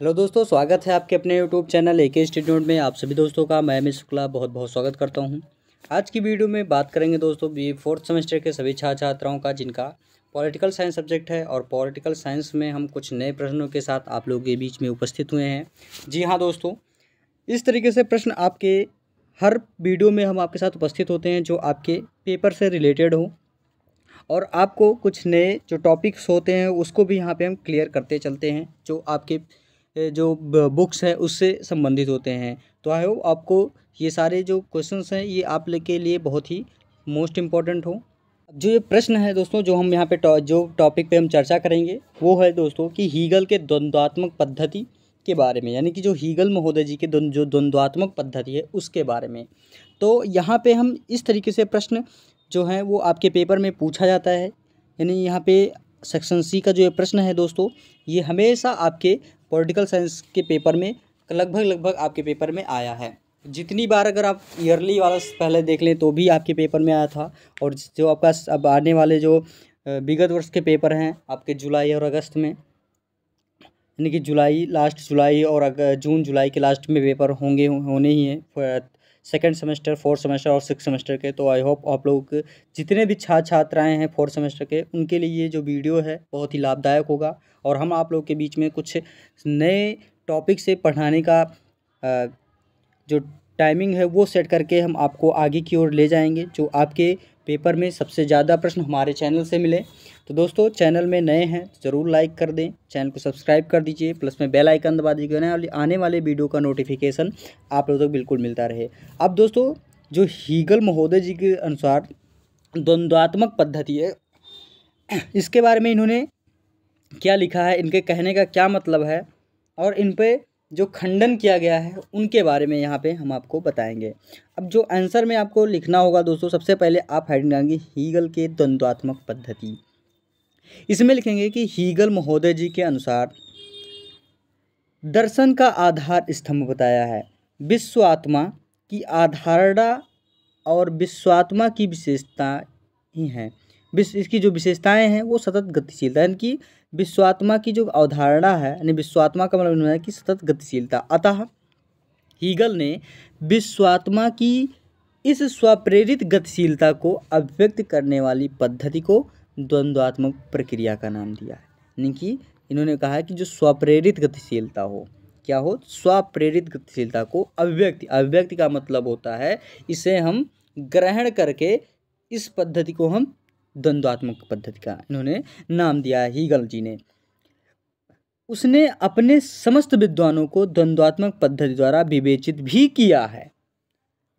hello दोस्तों स्वागत है आपके अपने यूट्यूब चैनल ए के स्टेटमेंट में आप सभी दोस्तों का मैं मिस शुक्ला बहुत बहुत स्वागत करता हूं आज की वीडियो में बात करेंगे दोस्तों बी फोर्थ सेमेस्टर के सभी छात्र छात्राओं का जिनका पॉलिटिकल साइंस सब्जेक्ट है और पॉलिटिकल साइंस में हम कुछ नए प्रश्नों के साथ आप लोगों के बीच में उपस्थित हुए हैं जी हाँ दोस्तों इस तरीके से प्रश्न आपके हर वीडियो में हम आपके साथ उपस्थित होते हैं जो आपके पेपर से रिलेटेड हो और आपको कुछ नए जो टॉपिक्स होते हैं उसको भी यहाँ पर हम क्लियर करते चलते हैं जो आपके जो बुक्स हैं उससे संबंधित होते हैं तो आई होप आपको ये सारे जो क्वेश्चंस हैं ये आप के लिए बहुत ही मोस्ट इम्पॉर्टेंट हो जो ये प्रश्न है दोस्तों जो हम यहाँ पे टौ, जो टॉपिक पे हम चर्चा करेंगे वो है दोस्तों कि हीगल के द्वंद्वात्मक पद्धति के बारे में यानी कि जो हीगल महोदय जी के जो द्वंद्वात्मक पद्धति है उसके बारे में तो यहाँ पे हम इस तरीके से प्रश्न जो हैं वो आपके पेपर में पूछा जाता है यानी यहाँ पे सेक्शन सी का जो ये प्रश्न है दोस्तों ये हमेशा आपके पॉलिटिकल साइंस के पेपर में लगभग लगभग आपके पेपर में आया है जितनी बार अगर आप ईयरली वाला पहले देख लें तो भी आपके पेपर में आया था और जो आपका अब आने वाले जो विगत वर्ष के पेपर हैं आपके जुलाई और अगस्त में यानी कि जुलाई लास्ट जुलाई और जून जुलाई के लास्ट में पेपर होंगे होने ही हैं सेकेंड सेमेस्टर फोर्थ सेमेस्टर और सिक्स सेमेस्टर के तो आई होप आप लोग जितने भी छात्र छात्राएँ हैं फोर्थ सेमेस्टर के उनके लिए ये जो वीडियो है बहुत ही लाभदायक होगा और हम आप लोग के बीच में कुछ नए टॉपिक से पढ़ाने का जो टाइमिंग है वो सेट करके हम आपको आगे की ओर ले जाएंगे जो आपके पेपर में सबसे ज़्यादा प्रश्न हमारे चैनल से मिले तो दोस्तों चैनल में नए हैं ज़रूर लाइक कर दें चैनल को सब्सक्राइब कर दीजिए प्लस में बेल आइकन दबा दीजिए और आने वाले वीडियो का नोटिफिकेशन आप लोगों तक बिल्कुल मिलता रहे अब दोस्तों जो हीगल महोदय जी के अनुसार द्वंद्वात्मक पद्धति है इसके बारे में इन्होंने क्या लिखा है इनके कहने का क्या मतलब है और इन पर जो खंडन किया गया है उनके बारे में यहाँ पे हम आपको बताएंगे अब जो आंसर में आपको लिखना होगा दोस्तों सबसे पहले आप हेडिंग डालेंगे हीगल के द्वंद्वात्मक पद्धति इसमें लिखेंगे कि हीगल महोदय जी के अनुसार दर्शन का आधार स्तंभ बताया है विश्वात्मा की आधारणा और विश्वात्मा की विशेषता ही हैं इसकी जो विशेषताएं हैं वो सतत गतिशीलता यानी कि विश्वात्मा की जो अवधारणा है यानी विश्वात्मा का मतलब है कि सतत गतिशीलता अतः हीगल ने विश्वात्मा की इस स्वप्रेरित गतिशीलता को अभिव्यक्त करने वाली पद्धति को द्वंद्वात्मक प्रक्रिया का नाम दिया है यानी कि इन्होंने कहा है कि जो स्वप्रेरित गतिशीलता हो क्या हो स्वप्रेरित गतिशीलता को अभिव्यक्ति अभिव्यक्ति का मतलब होता है इसे हम ग्रहण करके इस पद्धति को हम द्वंद्वात्मक पद्धति का इन्होंने नाम दिया है हीगल जी ने उसने अपने समस्त विद्वानों को द्वंद्वात्मक पद्धति द्वारा विवेचित भी किया है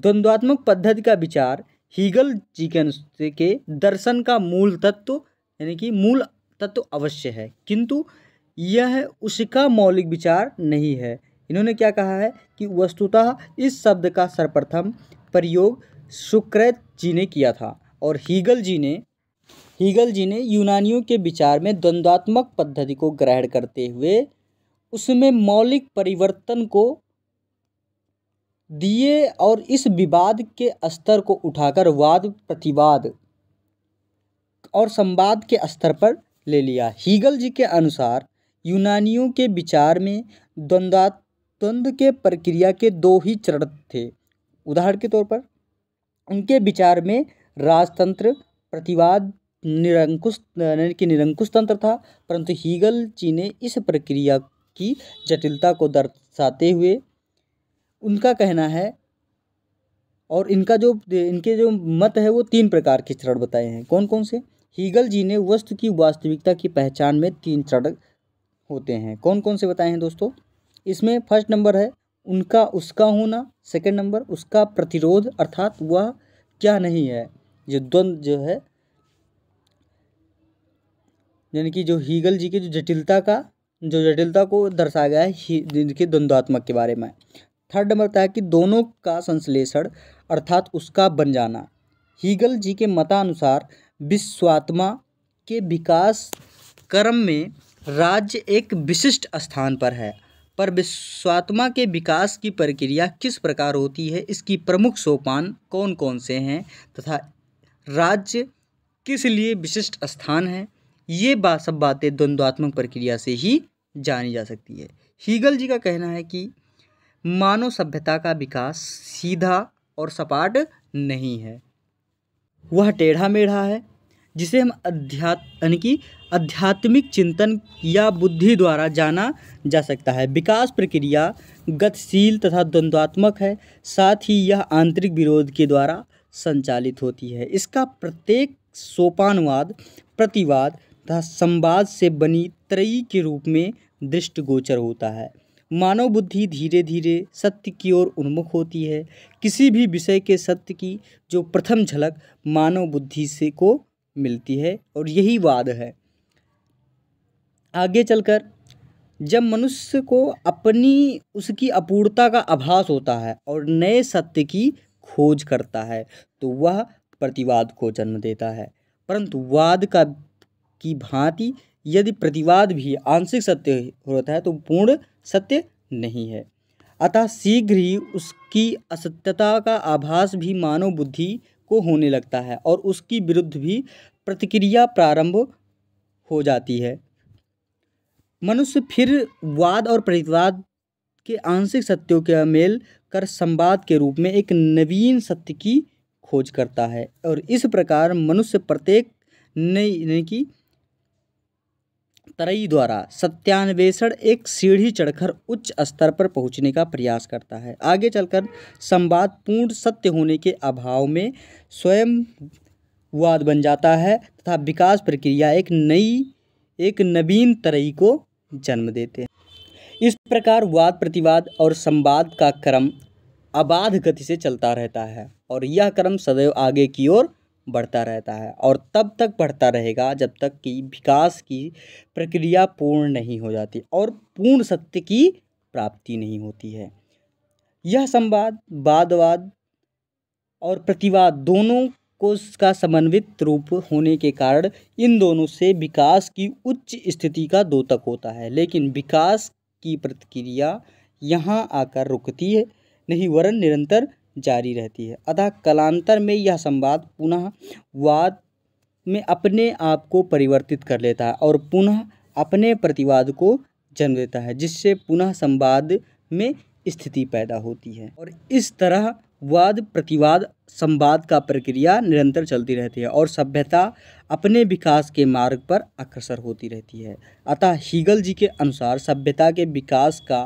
द्वंद्वात्मक पद्धति का विचार हीगल जी के के दर्शन का मूल तत्व यानी कि मूल तत्व अवश्य है किंतु यह उसका मौलिक विचार नहीं है इन्होंने क्या कहा है कि वस्तुतः इस शब्द का सर्वप्रथम प्रयोग सुक्रैत जी ने किया था और हीगल जी ने हीगल जी ने यूनानियों के विचार में द्वंद्वात्मक पद्धति को ग्रहण करते हुए उसमें मौलिक परिवर्तन को दिए और इस विवाद के स्तर को उठाकर वाद प्रतिवाद और संवाद के स्तर पर ले लिया हीगल जी के अनुसार यूनानियों के विचार में द्वंद्वात द्वंद्व के प्रक्रिया के दो ही चरण थे उदाहरण के तौर पर उनके विचार में राजतंत्र प्रतिवाद निरंकुश यानी कि निरंकुश तंत्र था परंतु हीगल जी ने इस प्रक्रिया की जटिलता को दर्शाते हुए उनका कहना है और इनका जो इनके जो मत है वो तीन प्रकार के चरण बताए हैं कौन कौन से हीगल जी ने वस्तु की वास्तविकता की पहचान में तीन चरण होते हैं कौन कौन से बताए हैं दोस्तों इसमें फर्स्ट नंबर है उनका उसका होना सेकंड नंबर उसका प्रतिरोध अर्थात वह क्या नहीं है ये द्वंद्व जो है यानी कि जो हीगल जी की जो जटिलता का जो जटिलता को दर्शाया गया है जिनके द्वंद्वात्मक के बारे में थर्ड नंबर था कि दोनों का संश्लेषण अर्थात उसका बन जाना हीगल जी के मतानुसार विश्वात्मा के विकास क्रम में राज्य एक विशिष्ट स्थान पर है पर विश्वात्मा के विकास की प्रक्रिया किस प्रकार होती है इसकी प्रमुख सोपान कौन कौन से हैं तथा राज्य किस लिए विशिष्ट स्थान है ये बात सब बातें द्वंद्वात्मक प्रक्रिया से ही जानी जा सकती है हीगल जी का कहना है कि मानव सभ्यता का विकास सीधा और सपाट नहीं है वह टेढ़ा मेढ़ा है जिसे हम अध्यात्म यानी कि आध्यात्मिक चिंतन या बुद्धि द्वारा जाना जा सकता है विकास प्रक्रिया गतिशील तथा द्वंद्वात्मक है साथ ही यह आंतरिक विरोध के द्वारा संचालित होती है इसका प्रत्येक सोपानवाद प्रतिवाद तथा संवाद से बनी त्रयी के रूप में दृष्टिगोचर होता है मानव बुद्धि धीरे धीरे सत्य की ओर उन्मुख होती है किसी भी विषय के सत्य की जो प्रथम झलक मानव बुद्धि से को मिलती है और यही वाद है आगे चलकर जब मनुष्य को अपनी उसकी अपूर्णता का आभास होता है और नए सत्य की खोज करता है तो वह प्रतिवाद को जन्म देता है परंतु वाद का की भांति यदि प्रतिवाद भी आंशिक सत्य होता है तो पूर्ण सत्य नहीं है अतः शीघ्र ही उसकी असत्यता का आभास भी मानव बुद्धि को होने लगता है और उसकी विरुद्ध भी प्रतिक्रिया प्रारंभ हो जाती है मनुष्य फिर वाद और प्रतिवाद के आंशिक सत्यों के मेल कर संवाद के रूप में एक नवीन सत्य की खोज करता है और इस प्रकार मनुष्य प्रत्येक नई यानी कि तरई द्वारा सत्यान्वेषण एक सीढ़ी चढ़कर उच्च स्तर पर पहुंचने का प्रयास करता है आगे चलकर संवाद पूर्ण सत्य होने के अभाव में स्वयं वाद बन जाता है तथा विकास प्रक्रिया एक नई एक नवीन तरई को जन्म देते हैं इस प्रकार वाद प्रतिवाद और संवाद का क्रम अबाध गति से चलता रहता है और यह क्रम सदैव आगे की ओर बढ़ता रहता है और तब तक बढ़ता रहेगा जब तक कि विकास की प्रक्रिया पूर्ण नहीं हो जाती और पूर्ण सत्य की प्राप्ति नहीं होती है यह संवाद वादवाद और प्रतिवाद दोनों को का समन्वित रूप होने के कारण इन दोनों से विकास की उच्च स्थिति का तक होता है लेकिन विकास की प्रतिक्रिया यहाँ आकर रुकती है नहीं वरन निरंतर जारी रहती है अतः कलांतर में यह संवाद पुनः वाद में अपने आप को परिवर्तित कर लेता है और पुनः अपने प्रतिवाद को जन्म देता है जिससे पुनः संवाद में स्थिति पैदा होती है और इस तरह वाद प्रतिवाद संवाद का प्रक्रिया निरंतर चलती रहती है और सभ्यता अपने विकास के मार्ग पर अग्रसर होती रहती है अतः हीगल जी के अनुसार सभ्यता के विकास का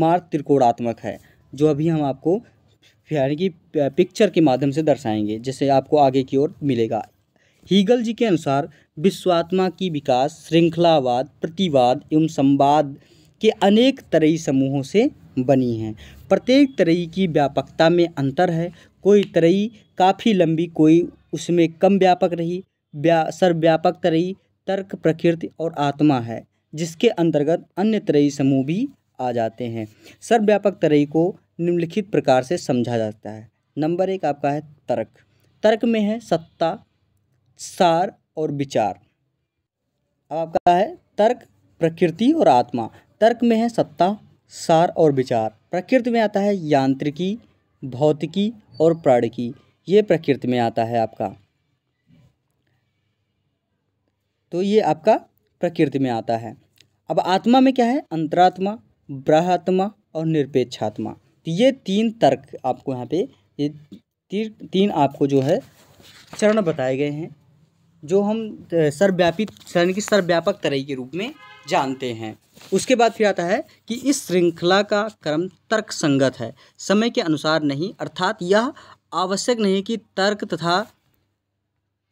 मार्ग त्रिकोणात्मक है जो अभी हम आपको यानी कि पिक्चर के माध्यम से दर्शाएंगे जैसे आपको आगे की ओर मिलेगा हीगल जी के अनुसार विश्वात्मा की विकास श्रृंखलावाद प्रतिवाद एवं संवाद के अनेक तरई समूहों से बनी है प्रत्येक तरई की व्यापकता में अंतर है कोई तरई काफ़ी लंबी कोई उसमें कम व्यापक रही व्या सर्वव्यापक तरई तर्क प्रकृति और आत्मा है जिसके अंतर्गत अन्य तरई समूह भी आ जाते हैं सर्वव्यापक तरई को निम्नलिखित प्रकार से समझा जाता है नंबर एक आपका है तर्क तर्क में है सत्ता सार और विचार अब आपका है तर्क प्रकृति और आत्मा तर्क में है सत्ता सार और विचार प्रकृति में आता है यांत्रिकी भौतिकी और प्राणिकी ये प्रकृति में आता है आपका तो ये आपका प्रकृति में आता है अब आत्मा में क्या है अंतरात्मा ब्राहात्मा और निरपेक्षात्मा तो ये तीन तर्क आपको यहाँ पे ये तीन तीन आपको जो है चरण बताए गए हैं जो हम सर्वव्यापी चरण की सर्वव्यापक तरह के रूप में जानते हैं उसके बाद फिर आता है कि इस श्रृंखला का क्रम तर्क संगत है समय के अनुसार नहीं अर्थात यह आवश्यक नहीं कि तर्क तथा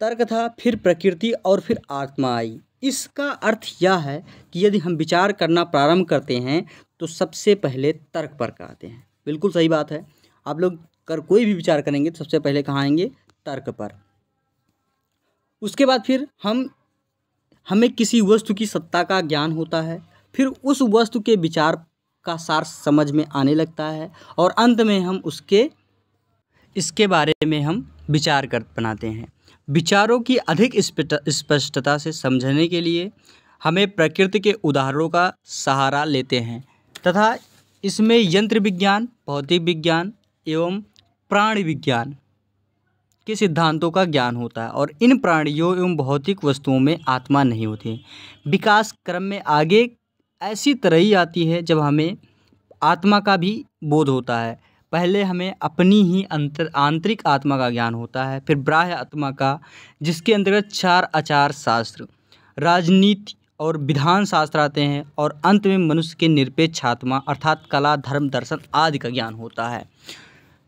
तर्क था फिर प्रकृति और फिर आत्मा आई इसका अर्थ यह है कि यदि हम विचार करना प्रारंभ करते हैं तो सबसे पहले तर्क पर कहते हैं बिल्कुल सही बात है आप लोग कर कोई भी विचार करेंगे तो सबसे पहले कहाँ आएंगे तर्क पर उसके बाद फिर हम हमें किसी वस्तु की सत्ता का ज्ञान होता है फिर उस वस्तु के विचार का सार समझ में आने लगता है और अंत में हम उसके इसके बारे में हम विचार कर बनाते हैं विचारों की अधिक स्पष्टता से समझने के लिए हमें प्रकृति के उदाहरणों का सहारा लेते हैं तथा इसमें यंत्र विज्ञान भौतिक विज्ञान एवं प्राणी विज्ञान के सिद्धांतों का ज्ञान होता है और इन प्राणियों एवं भौतिक वस्तुओं में आत्मा नहीं होती विकास क्रम में आगे ऐसी तरह ही आती है जब हमें आत्मा का भी बोध होता है पहले हमें अपनी ही अंतर आंतरिक आत्मा का ज्ञान होता है फिर ब्राह्य आत्मा का जिसके अंतर्गत चार आचार शास्त्र राजनीति और विधान शास्त्र आते हैं और अंत में मनुष्य के निरपेक्ष आत्मा अर्थात कला धर्म दर्शन आदि का ज्ञान होता है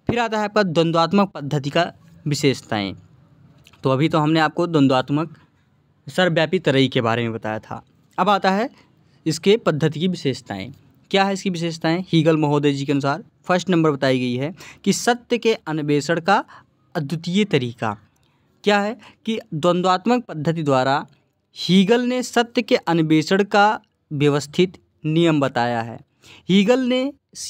फिर आता है पर द्वंद्वात्मक पद्धति का विशेषताएं तो अभी तो हमने आपको द्वंद्वात्मक सर्वव्यापी तरई के बारे में बताया था अब आता है इसके पद्धति की विशेषताएं क्या है इसकी विशेषताएं हीगल महोदय जी के अनुसार फर्स्ट नंबर बताई गई है कि सत्य के अन्वेषण का अद्वितीय तरीका क्या है कि द्वंद्वात्मक पद्धति द्वारा हीगल ने सत्य के अन्वेषण का व्यवस्थित नियम बताया है हीगल ने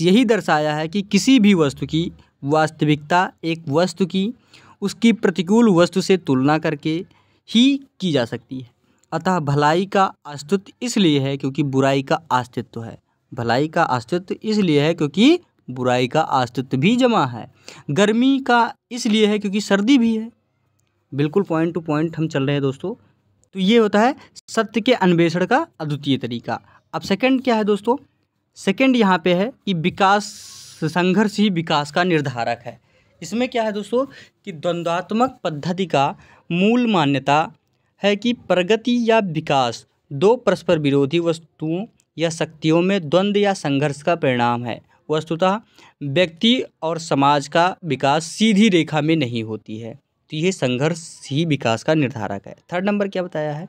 यही दर्शाया है कि किसी भी वस्तु की वास्तविकता एक वस्तु की उसकी प्रतिकूल वस्तु से तुलना करके ही की जा सकती है अतः भलाई का अस्तित्व इसलिए है क्योंकि बुराई का अस्तित्व है भलाई का अस्तित्व इसलिए है क्योंकि बुराई का अस्तित्व भी जमा है गर्मी का इसलिए है क्योंकि सर्दी भी है बिल्कुल पॉइंट टू पॉइंट हम चल रहे हैं दोस्तों तो ये होता है सत्य के अन्वेषण का अद्वितीय तरीका अब सेकंड क्या है दोस्तों सेकंड यहाँ पे है कि विकास संघर्ष ही विकास का निर्धारक है इसमें क्या है दोस्तों कि द्वंद्वात्मक पद्धति का मूल मान्यता है कि प्रगति या विकास दो परस्पर विरोधी वस्तुओं या शक्तियों में द्वंद्व या संघर्ष का परिणाम है वस्तुतः व्यक्ति और समाज का विकास सीधी रेखा में नहीं होती है तो ये संघर्ष ही विकास का निर्धारक है थर्ड नंबर क्या बताया है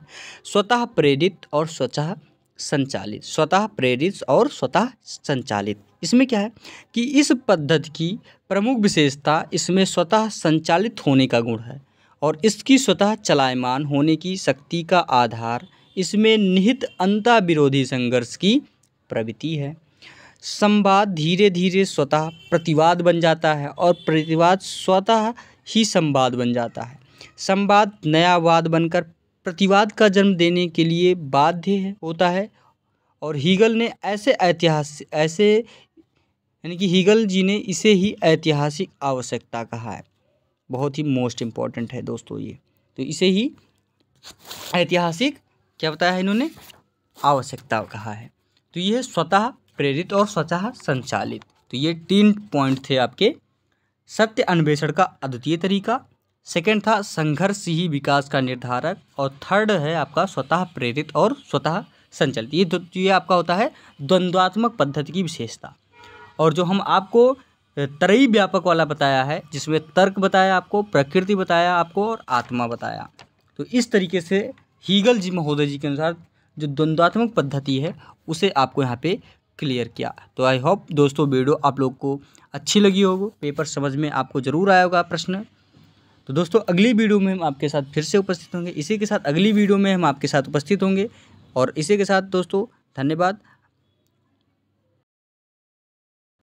स्वतः प्रेरित और स्वतः संचालित स्वतः प्रेरित और स्वतः संचालित इसमें क्या है कि इस पद्धति की प्रमुख विशेषता इसमें स्वतः संचालित होने का गुण है और इसकी स्वतः चलायमान होने की शक्ति का आधार इसमें निहित अंता विरोधी संघर्ष की प्रवृत्ति है संवाद धीरे धीरे स्वतः प्रतिवाद बन जाता है और प्रतिवाद स्वतः ही संवाद बन जाता है संवाद नया वाद बनकर प्रतिवाद का जन्म देने के लिए बाध्य होता है और हीगल ने ऐसे ऐतिहासिक ऐसे यानी कि हीगल जी ने इसे ही ऐतिहासिक आवश्यकता कहा है बहुत ही मोस्ट इम्पॉर्टेंट है दोस्तों ये तो इसे ही ऐतिहासिक क्या बताया है इन्होंने आवश्यकता कहा है तो ये स्वतः प्रेरित और स्वतः संचालित तो ये तीन पॉइंट थे आपके सत्य अन्वेषण का अद्वितीय तरीका सेकंड था संघर्ष ही विकास का निर्धारक और थर्ड है आपका स्वतः प्रेरित और स्वतः संचलित ये ये आपका होता है द्वंद्वात्मक पद्धति की विशेषता और जो हम आपको तरई व्यापक वाला बताया है जिसमें तर्क बताया आपको प्रकृति बताया आपको और आत्मा बताया तो इस तरीके से हीगल जी महोदय जी के अनुसार जो द्वंद्वात्मक पद्धति है उसे आपको यहाँ पे क्लियर किया तो आई होप दोस्तों वीडियो आप लोग को अच्छी लगी होगी पेपर समझ में आपको ज़रूर आया होगा प्रश्न तो दोस्तों अगली वीडियो में हम आपके साथ फिर से उपस्थित होंगे इसी के साथ अगली वीडियो में हम आपके साथ उपस्थित होंगे और इसी के साथ दोस्तों धन्यवाद